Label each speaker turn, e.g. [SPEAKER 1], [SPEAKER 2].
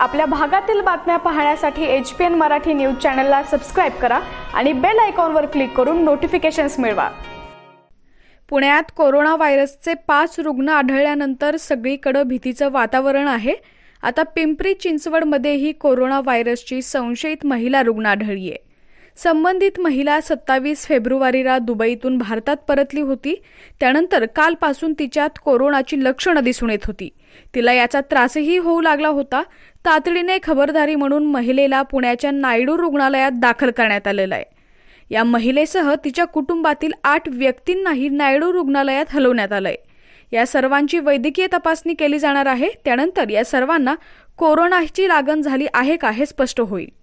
[SPEAKER 1] आपल्या भागातील बातम्या पाहण्यासाठी H P N Marathi news चॅनलला सबस्क्राईब करा आणि बेल आयकॉनवर क्लिक करून नोटिफिकेशन्स मिळवा पुण्यात कोरोना व्हायरसचे पाच रुग्ण आढळल्यानंतर सगळीकडे भीतीचं वातावरण आहे आता पिंपरी चिंचवडमध्येही कोरोना व्हायरसची संशयित महिला रुग्ण आढळली आहे संबंधित महिला सत्तावीस फेब्रुवारीला दुबईतून भारतात परतली होती त्यानंतर कालपासून तिच्यात कोरोनाची लक्षणं दिसून येत होती तिला याचा त्रासही होऊ लागला होता तातडीने खबरदारी म्हणून महिलेला पुण्याच्या नायडू रुग्णालयात दाखल करण्यात आलेलं आहे या महिलेसह तिच्या कुटुंबातील आठ व्यक्तींनाही नायडू रुग्णालयात हलवण्यात आलंय या सर्वांची वैद्यकीय तपासणी केली जाणार आहे त्यानंतर या सर्वांना कोरोनाची लागण झाली आहे का हे स्पष्ट होईल